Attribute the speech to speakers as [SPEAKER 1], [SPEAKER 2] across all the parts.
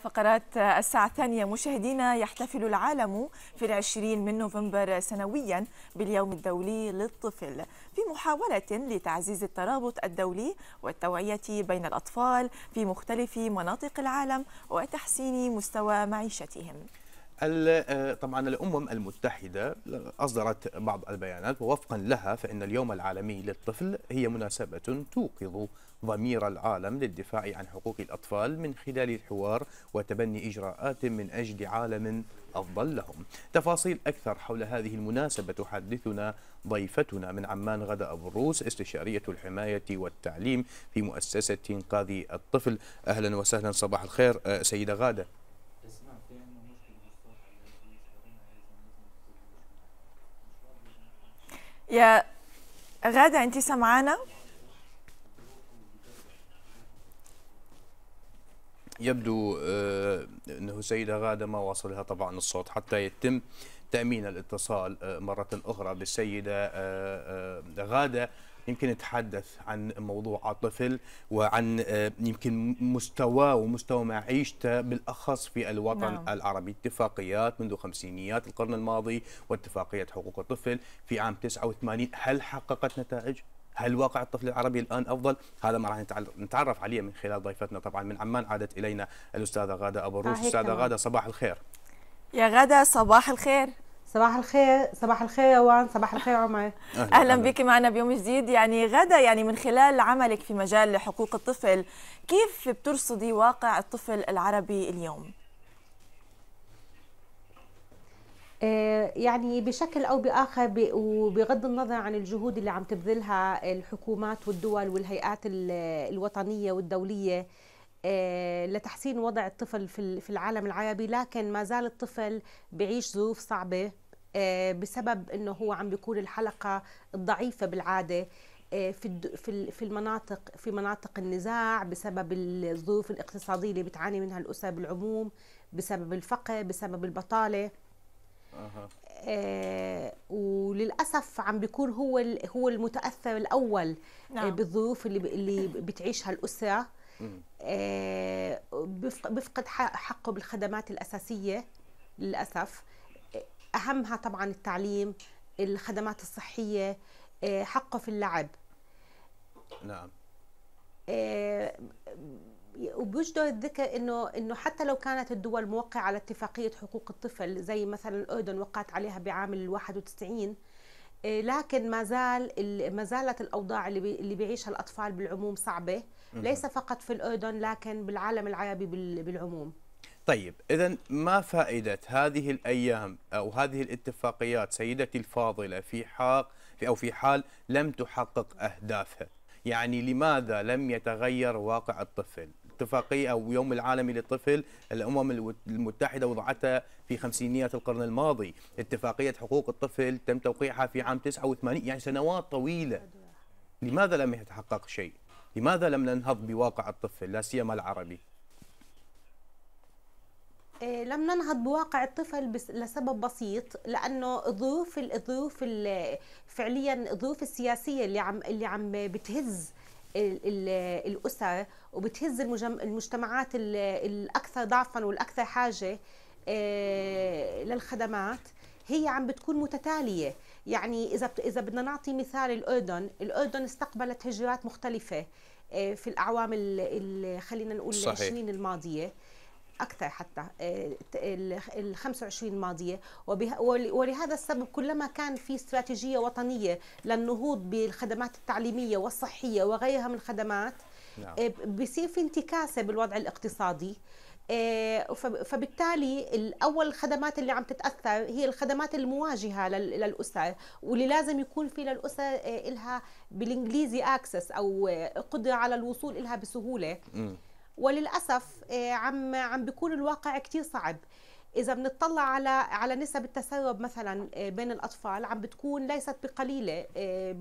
[SPEAKER 1] فقرات الساعة الثانية مشاهدينا يحتفل العالم في العشرين من نوفمبر سنويا باليوم الدولي للطفل في محاولة لتعزيز الترابط الدولي والتوعية بين الأطفال في مختلف مناطق العالم وتحسين مستوى معيشتهم
[SPEAKER 2] آه، طبعا الامم المتحده اصدرت بعض البيانات ووفقا لها فان اليوم العالمي للطفل هي مناسبه توقظ ضمير العالم للدفاع عن حقوق الاطفال من خلال الحوار وتبني اجراءات من اجل عالم افضل لهم. تفاصيل اكثر حول هذه المناسبه تحدثنا ضيفتنا من عمان غدا ابو الروس استشاريه الحمايه والتعليم في مؤسسه انقاذ الطفل. اهلا وسهلا صباح الخير آه، سيده
[SPEAKER 1] غاده. يا غادة انت سمعانا
[SPEAKER 2] يبدو آه، انه سيده غاده ما واصلها طبعا الصوت حتى يتم تامين الاتصال آه، مره اخرى بالسيده آه، غاده يمكن نتحدث عن موضوع الطفل وعن آه، يمكن مستواه ومستوى معيشته بالأخص في الوطن نعم. العربي اتفاقيات منذ خمسينيات القرن الماضي واتفاقية حقوق الطفل في عام 89 هل حققت نتائج؟ هل واقع الطفل العربي الان افضل؟ هذا ما راح نتعرف عليه من خلال ضيفتنا طبعا من عمان عادت الينا الاستاذه غاده ابو الروس، استاذه غاده صباح الخير.
[SPEAKER 1] يا غاده صباح الخير. صباح الخير صباح الخير يا وان صباح الخير عمر اهلا, أهلا بك معنا بيوم جديد يعني غدا يعني من خلال عملك في مجال حقوق الطفل كيف بترصدي واقع الطفل العربي اليوم آه، يعني
[SPEAKER 3] بشكل او باخر وبغض النظر عن الجهود اللي عم تبذلها الحكومات والدول والهيئات الوطنيه والدوليه آه، لتحسين وضع الطفل في العالم العربي لكن ما زال الطفل بيعيش ظروف صعبه آه، بسبب انه هو عم بيكون الحلقه الضعيفه بالعاده آه، في في المناطق في مناطق النزاع بسبب الظروف الاقتصاديه اللي بتعاني منها الاسر بالعموم بسبب الفقر بسبب البطاله أه. وللاسف عم بيكون هو هو المتاثر الاول آه، نعم. بالظروف اللي اللي بتعيشها الاسره آه بفقد حقه بالخدمات الاساسيه للاسف أهمها طبعا التعليم الخدمات الصحية آه، حقه في اللعب نعم آه، وبيجدر الذكر انه انه حتى لو كانت الدول موقعه على اتفاقيه حقوق الطفل زي مثلا الاردن وقعت عليها بعام 91 آه، لكن ما زال ما زالت الاوضاع اللي اللي بيعيشها الاطفال بالعموم صعبه ليس فقط في الاردن لكن بالعالم العربي بالعموم
[SPEAKER 2] طيب اذا ما فائده هذه الايام او هذه الاتفاقيات سيدتي الفاضله في حق في او في حال لم تحقق اهدافها يعني لماذا لم يتغير واقع الطفل اتفاقية أو يوم العالمي للطفل الأمم المتحدة وضعتها في خمسينيات القرن الماضي اتفاقية حقوق الطفل تم توقيعها في عام 89 يعني سنوات طويلة لماذا لم يتحقق شيء لماذا لم ننهض بواقع الطفل لا سيما العربي
[SPEAKER 3] إيه، لم ننهض بواقع الطفل بس لسبب بسيط لانه الظروف الظروف فعليا الظروف السياسيه اللي عم اللي عم بتهز الاسر وبتهز المجتمعات الاكثر ضعفا والاكثر حاجه إيه، للخدمات هي عم بتكون متتاليه يعني اذا اذا بدنا نعطي مثال الاردن الاردن استقبلت هجرات مختلفه إيه، في الاعوام خلينا نقول صحيح. العشرين الماضيه اكثر حتى آه، ال 25 الماضيه ولهذا السبب كلما كان في استراتيجيه وطنيه للنهوض بالخدمات التعليميه والصحيه وغيرها من الخدمات نعم. آه، بصير في انتكاسه بالوضع الاقتصادي آه، فبالتالي الاول الخدمات اللي عم تتاثر هي الخدمات المواجهه للاسر واللي لازم يكون في للاسر لها بالانجليزي اكسس او قدره على الوصول لها بسهوله م. وللاسف آه، عم عم بيكون الواقع كثير صعب اذا بنطلع على على نسب التسرب مثلا آه، بين الاطفال عم بتكون ليست بقليله آه،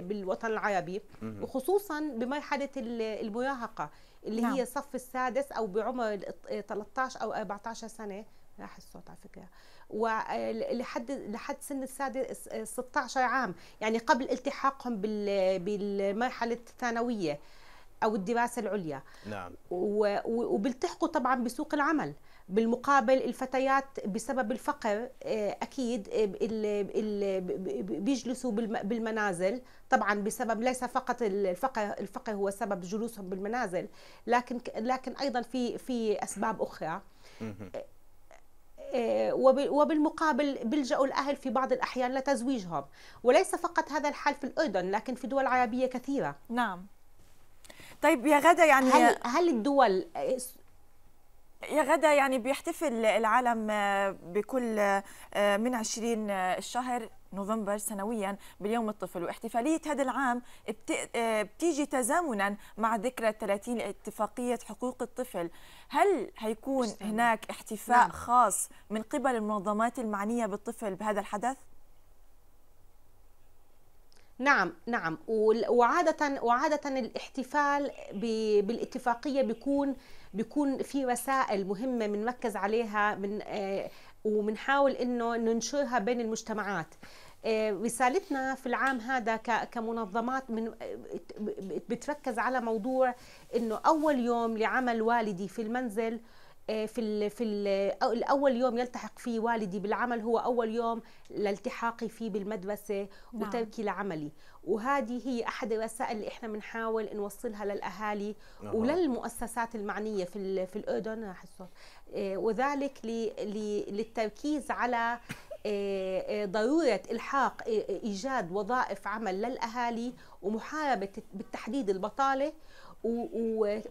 [SPEAKER 3] بالوطن العربي وخصوصا بمرحله المراهقه اللي نعم. هي الصف السادس او بعمر 13 او 14 سنه راح الصوت على فكره ولحد لحد سن السادس 16 عام يعني قبل التحاقهم بالمرحله الثانويه او الدراسه العليا نعم وبيلتحقوا طبعا بسوق العمل بالمقابل الفتيات بسبب الفقر آه، اكيد آه، بيجلسوا بالمنازل طبعا بسبب ليس فقط الفقر الفقر هو سبب جلوسهم بالمنازل لكن لكن ايضا في في اسباب اخرى آه، وبالمقابل بيلجأوا الأهل في بعض الأحيان لتزويجهم وليس فقط هذا الحال في الأردن لكن في دول عربية كثيرة نعم
[SPEAKER 1] طيب يا غدا يعني هل هل الدول يا غدا يعني بيحتفل العالم آه، بكل آه، من 20 آه، الشهر نوفمبر سنويا باليوم الطفل واحتفالية هذا العام بتيجي تزامنا مع ذكرى 30 لاتفاقية حقوق الطفل هل هيكون هناك احتفاء نعم. خاص من قبل المنظمات المعنية بالطفل بهذا الحدث؟
[SPEAKER 3] نعم نعم وعادة وعادة الاحتفال بالاتفاقية بيكون بيكون في رسائل مهمة بنركز عليها من آه، وبنحاول انه ننشرها بين المجتمعات آه، رسالتنا في العام هذا كمنظمات من بتركز على موضوع انه اول يوم لعمل والدي في المنزل آه، في الـ في الـ الاول يوم يلتحق فيه والدي بالعمل هو اول يوم لالتحاقي فيه بالمدرسه نعم. وتركي لعملي وهذه هي احد الرسائل اللي احنا بنحاول نوصلها للاهالي نعم. وللمؤسسات المعنيه في في الاردن راح الصوت آه، وذلك للتركيز على آه، ضرورة إلحاق إيجاد وظائف عمل للأهالي ومحاربة بالتحديد البطالة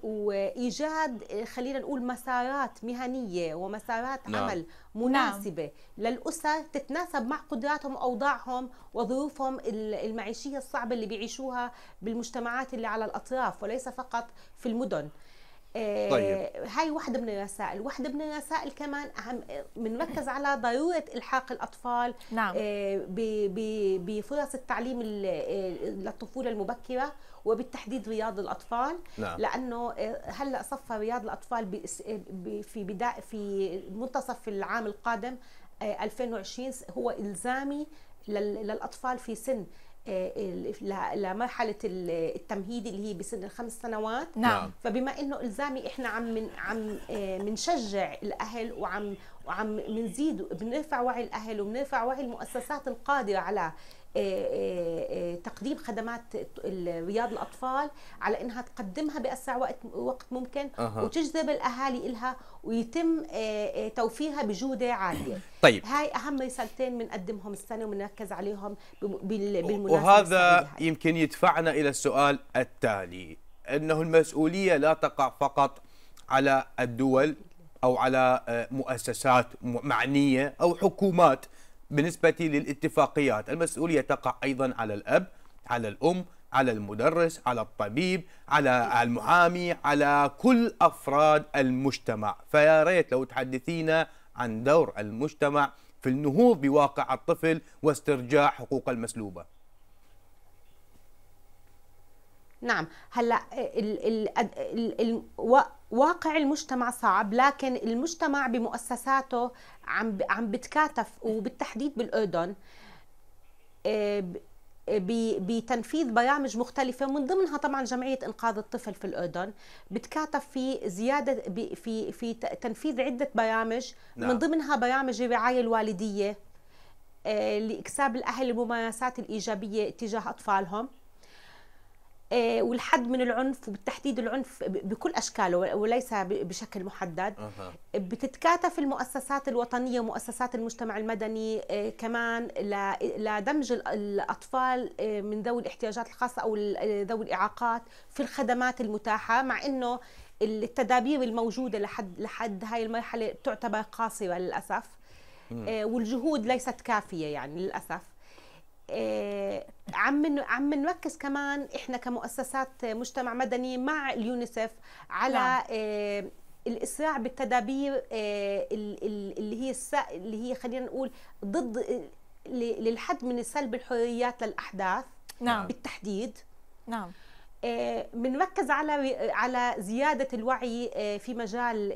[SPEAKER 3] وايجاد خلينا نقول مسارات مهنيه ومسارات نعم. عمل نعم. مناسبه نعم. للاسر تتناسب مع قدراتهم واوضاعهم وظروفهم المعيشيه الصعبه اللي بيعيشوها بالمجتمعات اللي على الاطراف وليس فقط في المدن طيب. آه، هاي واحدة من الرسائل واحدة من الرسائل كمان أهم بنركز على ضرورة إلحاق الأطفال نعم. آه، بفرص التعليم آه، للطفولة المبكرة وبالتحديد رياض الأطفال نعم. لأنه هلأ صفى رياض الأطفال في بدا في منتصف العام القادم 2020 هو إلزامي للاطفال في سن آه، لمرحله التمهيد اللي هي بسن الخمس سنوات نعم. نعم فبما انه الزامي احنا عم من عم بنشجع آه، الاهل وعم وعم بنزيد بنرفع وعي الاهل وبنرفع وعي المؤسسات القادره على آه، آه، آه، تقديم خدمات رياض الاطفال على انها تقدمها باسرع وقت وقت ممكن أه. وتجذب الاهالي لها ويتم توفيرها بجوده عاليه طيب هاي اهم رسالتين بنقدمهم السنه وبنركز عليهم بالمناسبه
[SPEAKER 2] وهذا يمكن يدفعنا الى السؤال التالي انه المسؤوليه لا تقع فقط على الدول او على مؤسسات معنيه او حكومات بالنسبة للاتفاقيات المسؤولية تقع أيضا على الأب على الأم على المدرس على الطبيب على المحامي على كل أفراد المجتمع فيا ريت لو تحدثينا عن دور المجتمع في النهوض بواقع الطفل واسترجاع حقوق المسلوبة
[SPEAKER 3] نعم هلا ال ال ال ال واقع المجتمع صعب لكن المجتمع بمؤسساته عم عم بتكاتف وبالتحديد بالاردن آه، آه، بتنفيذ برامج مختلفة من ضمنها طبعا جمعية إنقاذ الطفل في الأردن بتكاتف في زيادة في في تنفيذ عدة برامج نعم. من ضمنها برامج الرعاية الوالدية آه، لإكساب الأهل الممارسات الإيجابية تجاه أطفالهم آه، والحد من العنف وبالتحديد العنف بكل اشكاله وليس بشكل محدد بتتكاتف المؤسسات الوطنيه ومؤسسات المجتمع المدني آه، كمان لدمج الاطفال آه، من ذوي الاحتياجات الخاصه او ذوي الاعاقات في الخدمات المتاحه مع انه التدابير الموجوده لحد لحد هاي المرحله تعتبر قاصره للاسف والجهود ليست كافيه يعني للاسف آه، عم عم نركز كمان احنا كمؤسسات مجتمع مدني مع اليونيسف على نعم. آه، الاسراع بالتدابير آه، اللي هي اللي هي خلينا نقول ضد للحد من سلب الحريات للاحداث نعم. بالتحديد نعم بنركز على على زياده الوعي في مجال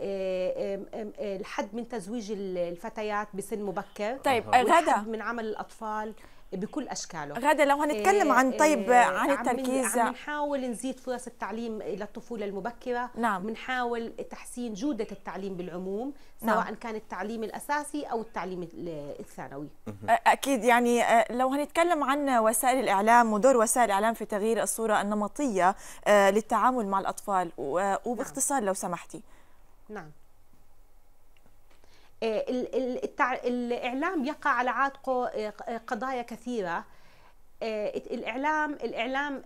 [SPEAKER 3] الحد من تزويج الفتيات بسن مبكر طيب غدا من عمل الاطفال بكل اشكاله غاده لو هنتكلم إيه، عن طيب إيه، عن التركيز عم نحاول نزيد فرص التعليم للطفوله المبكره نعم بنحاول تحسين جوده التعليم بالعموم سواء نعم. كان التعليم الاساسي او التعليم الثانوي
[SPEAKER 1] اكيد يعني لو هنتكلم عن وسائل الاعلام ودور وسائل الاعلام في تغيير الصوره النمطيه للتعامل مع الاطفال نعم. وباختصار لو سمحتي
[SPEAKER 3] نعم آه، الإعلام يقع على عاتقه آه، آه، قضايا كثيرة الإعلام الإعلام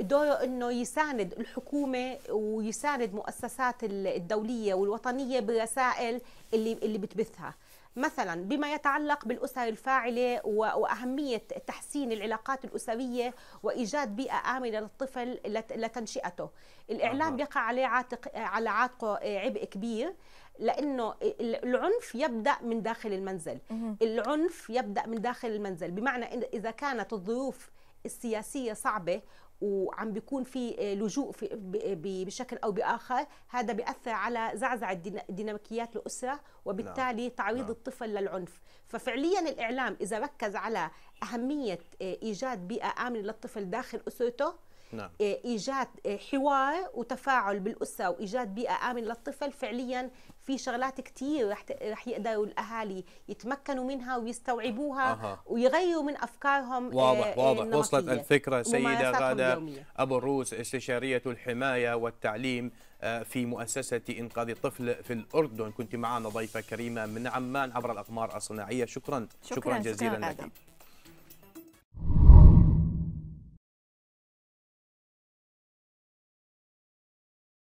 [SPEAKER 3] دوره إنه يساند الحكومة ويساند مؤسسات الدولية والوطنية بالرسائل اللي اللي بتبثها مثلا بما يتعلق بالأسر الفاعلة وأهمية تحسين العلاقات الأسرية وإيجاد بيئة آمنة للطفل لتنشئته الإعلام يقع عليه عاتق على عاتقه عبء كبير لانه العنف يبدا من داخل المنزل العنف يبدا من داخل المنزل بمعنى اذا كانت الظروف السياسيه صعبه وعم بيكون في آه، لجوء في آه، بشكل او باخر هذا بياثر على زعزع ديناميكيات الاسره وبالتالي نعم. تعريض نعم. الطفل للعنف ففعليا الاعلام اذا ركز على اهميه آه، ايجاد بيئه امنه للطفل داخل اسرته نعم. إيه، ايجاد إيه، حوار وتفاعل بالاسره وايجاد بيئه امنه للطفل فعليا في شغلات كثير رح رح يقدروا الاهالي يتمكنوا منها ويستوعبوها أه. ويغيروا من افكارهم إيه، واضح واضح النمطية. وصلت الفكره سيده غاده
[SPEAKER 2] ابو الروس استشاريه الحمايه والتعليم آه، في مؤسسة إنقاذ الطفل في الأردن كنت معنا ضيفة كريمة من عمان عبر الأقمار الصناعية شكرا شكرا, شكرا جزيلا شكرا لك